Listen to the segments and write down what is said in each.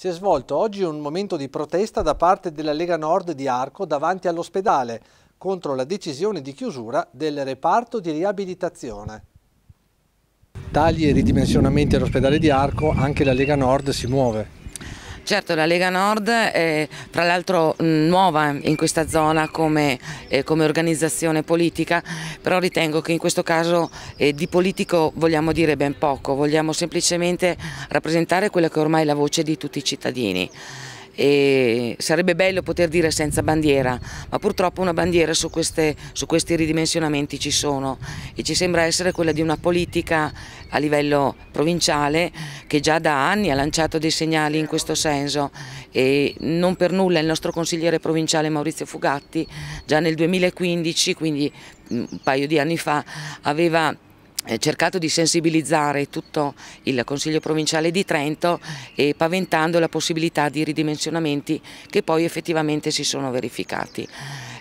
si è svolto oggi un momento di protesta da parte della Lega Nord di Arco davanti all'ospedale contro la decisione di chiusura del reparto di riabilitazione. Tagli e ridimensionamenti all'ospedale di Arco anche la Lega Nord si muove. Certo la Lega Nord è tra l'altro mm, nuova in questa zona come, eh, come, organizzazione politica, però ritengo che in questo caso eh, di politico vogliamo dire ben poco, vogliamo semplicemente rappresentare quella che è ormai la voce di tutti i cittadini e sarebbe bello poter dire senza bandiera, ma purtroppo una bandiera su, queste, su questi ridimensionamenti ci sono e ci sembra essere quella di una politica a livello provinciale che già da anni ha lanciato dei segnali in questo senso e non per nulla il nostro consigliere provinciale Maurizio Fugatti già nel 2015, quindi un paio di anni fa, aveva eh, cercato di sensibilizzare tutto il Consiglio provinciale di Trento e eh, paventando la possibilità di ridimensionamenti che poi effettivamente si sono verificati.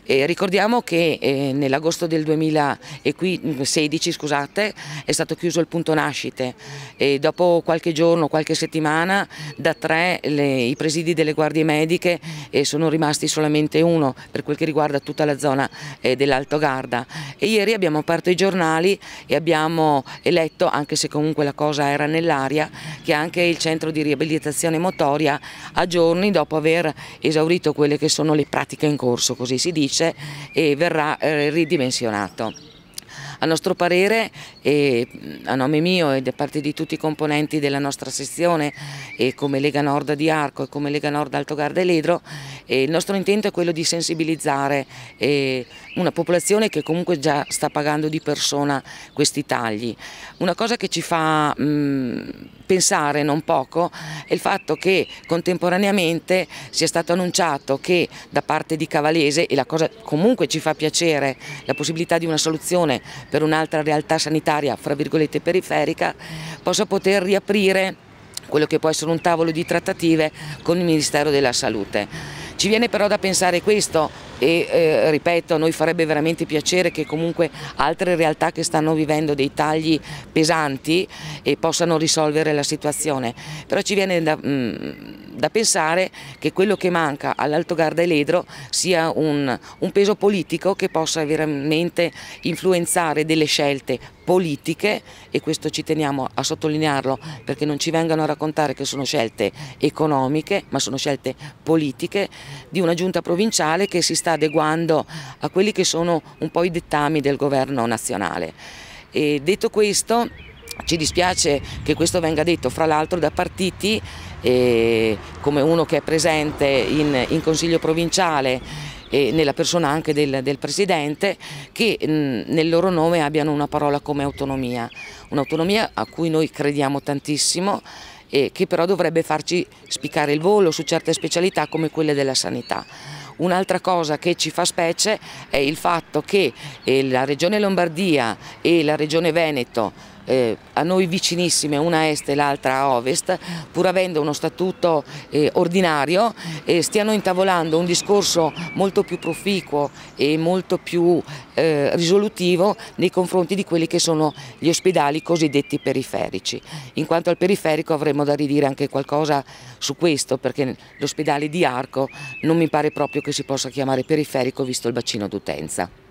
Eh, ricordiamo che eh, nell'agosto del 2016 scusate, è stato chiuso il punto nascite e dopo qualche giorno, qualche settimana, da tre le, i presidi delle guardie mediche eh, sono rimasti solamente uno per quel che riguarda tutta la zona eh, dell'Alto Garda. E ieri abbiamo aperto i giornali e abbiamo eletto, anche se comunque la cosa era nell'aria, che anche il centro di riabilitazione motoria a giorni dopo aver esaurito quelle che sono le pratiche in corso, così si dice cresce e verrà eh, ridimensionato a nostro parere e mm, a nome mio e da parte di tutti i componenti della nostra sezione e come Lega Nord di Arco e come Lega Nord Alto Garda e Ledro e eh, il nostro intento è quello di sensibilizzare eh, una popolazione che comunque già sta pagando di persona questi tagli. Una cosa che ci fa mh, mm, pensare non poco è il fatto che contemporaneamente sia stato annunciato che da parte di Cavalese, e la cosa comunque ci fa piacere, la possibilità di una soluzione per un'altra realtà sanitaria, fra virgolette periferica, possa poter riaprire quello che può essere un tavolo di trattative con il Ministero della Salute. Ci viene però da pensare questo, e eh, ripeto a noi farebbe veramente piacere che comunque altre realtà che stanno vivendo dei tagli pesanti e eh, possano risolvere la situazione, però ci viene da, mh, mm, da pensare che quello che manca all'Alto Garda e l'Edro sia un, un peso politico che possa veramente influenzare delle scelte politiche e questo ci teniamo a sottolinearlo perché non ci vengano a raccontare che sono scelte economiche ma sono scelte politiche di una giunta provinciale che si sta adeguando a quelli che sono un po' i dettami del governo nazionale. E detto questo ci dispiace che questo venga detto fra l'altro da partiti eh, come uno che è presente in, in Consiglio provinciale e nella persona anche del, del Presidente, che mm, nel loro nome abbiano una parola come autonomia, un'autonomia a cui noi crediamo tantissimo e che però dovrebbe farci spiccare il volo su certe specialità come quelle della sanità. Un'altra cosa che ci fa specie è il fatto che eh, la Regione Lombardia e la Regione Veneto eh, a noi vicinissime, una a est e l'altra a ovest, pur avendo uno statuto eh, ordinario, eh, stiano intavolando un discorso molto più proficuo e molto più eh, risolutivo nei confronti di quelli che sono gli ospedali cosiddetti periferici. In quanto al periferico avremmo da ridire anche qualcosa su questo, perché l'ospedale di Arco non mi pare proprio che si possa chiamare periferico visto il bacino d'utenza.